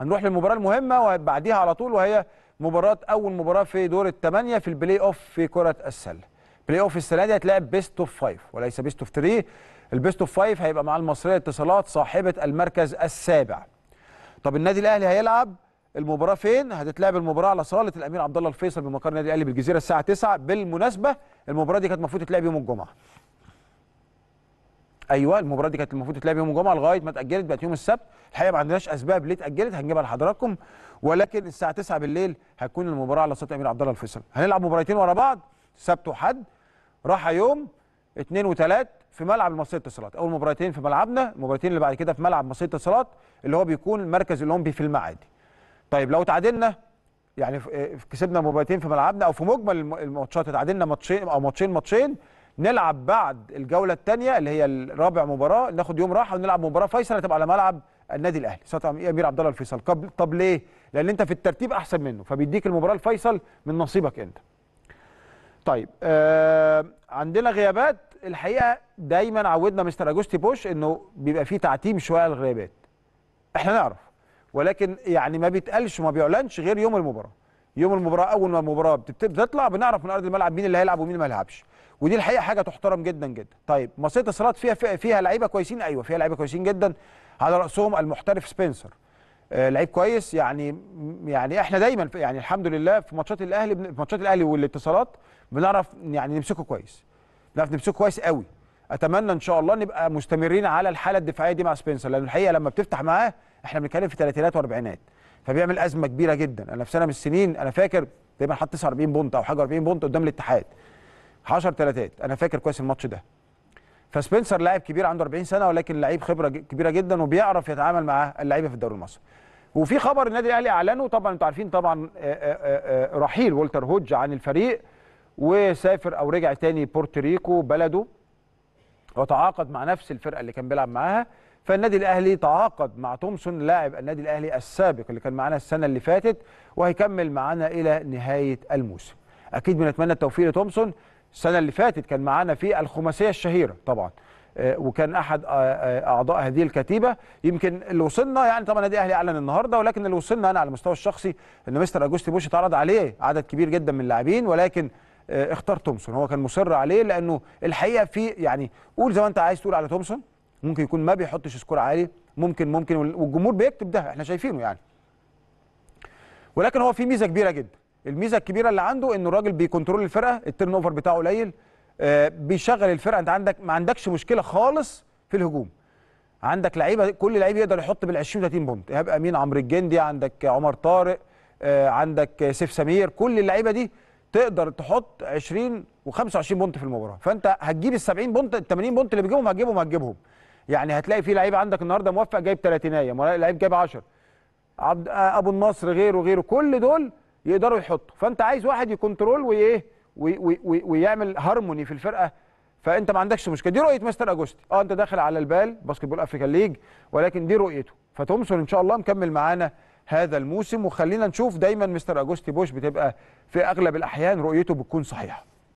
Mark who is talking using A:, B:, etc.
A: هنروح للمباراه المهمه وبعديها على طول وهي مباراه اول مباراه في دور الثمانيه في البلاي اوف في كره السله البلاي اوف السنه دي هتلاعب بيست اوف 5 وليس بيست اوف 3 البيست اوف 5 هيبقى مع المصريه اتصالات صاحبه المركز السابع طب النادي الاهلي هيلعب المباراه فين هتتلعب المباراه على صاله الامير عبد الله الفيصل بمقر النادي الاهلي بالجزيره الساعه 9 بالمناسبه المباراه دي كانت المفروض تتلعب يوم الجمعه ايوه المباراه دي كانت المفروض تتلعب يوم الجمعه لغايه ما اتاجلت بقت يوم السبت الحقيقه ما عندناش اسباب ليه اتاجلت هنجيبها لحضراتكم ولكن الساعه 9 بالليل هتكون المباراه على صوت امير عبد الله الفيصل هنلعب مباراتين ورا بعض سبت وحد راحه يوم اثنين وثلاث في ملعب المصريه الاتصالات اول مباراتين في ملعبنا المباراتين اللي بعد كده في ملعب مصريه الاتصالات اللي هو بيكون المركز الاولمبي في المعادي طيب لو تعادلنا يعني آه، كسبنا مباراتين في ملعبنا او في مجمل الماتشات اتعادلنا ماتشين او ماتشين ماتشين نلعب بعد الجوله الثانيه اللي هي الرابع مباراه ناخد يوم راحه ونلعب مباراه فيصل هتبقى على ملعب النادي الاهلي استاذ امير عبد الله الفيصل طب ليه لان انت في الترتيب احسن منه فبيديك المباراه الفيصل من نصيبك انت طيب آه عندنا غيابات الحقيقه دايما عودنا مستر اجوستي بوش انه بيبقى فيه تعتيم شويه على الغيابات احنا نعرف ولكن يعني ما بيتقالش وما بيعلنش غير يوم المباراه يوم المباراه اول ما المباراه بتطلع بنعرف من ارض الملعب مين اللي هيلعب ومين ما يلعبش ودي الحقيقه حاجه تحترم جدا جدا طيب مصيده اتصالات فيها فيها, فيها لعيبه كويسين ايوه فيها لعيبه كويسين جدا على راسهم المحترف سبنسر آه لعيب كويس يعني يعني احنا دايما يعني الحمد لله في ماتشات الاهلي في ماتشات الاهلي والاتصالات بنعرف يعني نمسكه كويس بنعرف نمسكه كويس قوي اتمنى ان شاء الله نبقى مستمرين على الحاله الدفاعيه دي مع سبنسر لان الحقيقه لما بتفتح معاه احنا بنتكلم في ثلاثينات واربعينات فبيعمل ازمه كبيره جدا انا في سنه من السنين انا فاكر تقريبا حط 49 بونت او حاجه 40 بونت قدام الاتحاد 10 ثلاثات انا فاكر كويس الماتش ده فسبنسر لاعب كبير عنده 40 سنه ولكن لعيب خبره كبيره جدا وبيعرف يتعامل مع اللعيبه في الدوري المصري وفي خبر النادي الاهلي اعلنه طبعا انتوا عارفين طبعا رحيل ولتر هوج عن الفريق وسافر او رجع تاني بورتوريكو بلده وتعاقد مع نفس الفرقه اللي كان بيلعب معاها فالنادي الاهلي تعاقد مع تومسون لاعب النادي الاهلي السابق اللي كان معانا السنه اللي فاتت وهيكمل معانا الى نهايه الموسم اكيد بنتمنى التوفيق لتومسون السنه اللي فاتت كان معانا في الخماسيه الشهيره طبعا آه، وكان احد آه، آه، اعضاء هذه الكتيبه يمكن اللي وصلنا يعني طبعا النادي الاهلي اعلن النهارده ولكن اللي وصلنا انا على المستوى الشخصي ان مستر اجوستي بوش اتعرض عليه عدد كبير جدا من اللاعبين ولكن اختار تومسون هو كان مصر عليه لانه الحقيقه في يعني قول زي ما انت عايز تقول على تومسون ممكن يكون ما بيحطش سكور عالي ممكن ممكن والجمهور بيكتب ده احنا شايفينه يعني ولكن هو في ميزه كبيره جدا الميزه الكبيره اللي عنده انه الراجل بيكنترول الفرقه التيرن اوفر بتاعه قليل آه، بيشغل الفرقه انت عندك ما عندكش مشكله خالص في الهجوم عندك لعيبه كل لعيب يقدر يحط بال 20 30 بونت ايهاب امين عمرو الجندي عندك عمر طارق آه، عندك سيف سمير كل اللعيبه دي تقدر تحط 20 و25 بونت في المباراه فانت هتجيب ال 70 بونت ال 80 بونت اللي بيجيبهم هتجيبهم هتجيبهم يعني هتلاقي في لعيب عندك النهارده موفق جايب 30 ايام لعيب جايب 10 عبد ابو النصر غيره وغيره كل دول يقدروا يحطوا فانت عايز واحد يكنترول وايه ويعمل هارموني في الفرقه فانت ما عندكش مشكله دي رؤيه مستر اجوستي اه انت داخل على البال باسكتبول افريكان ليج ولكن دي رؤيته فتومسون ان شاء الله مكمل معانا هذا الموسم وخلينا نشوف دايما مستر اجوستي بوش بتبقى في اغلب الاحيان رؤيته بتكون صحيحه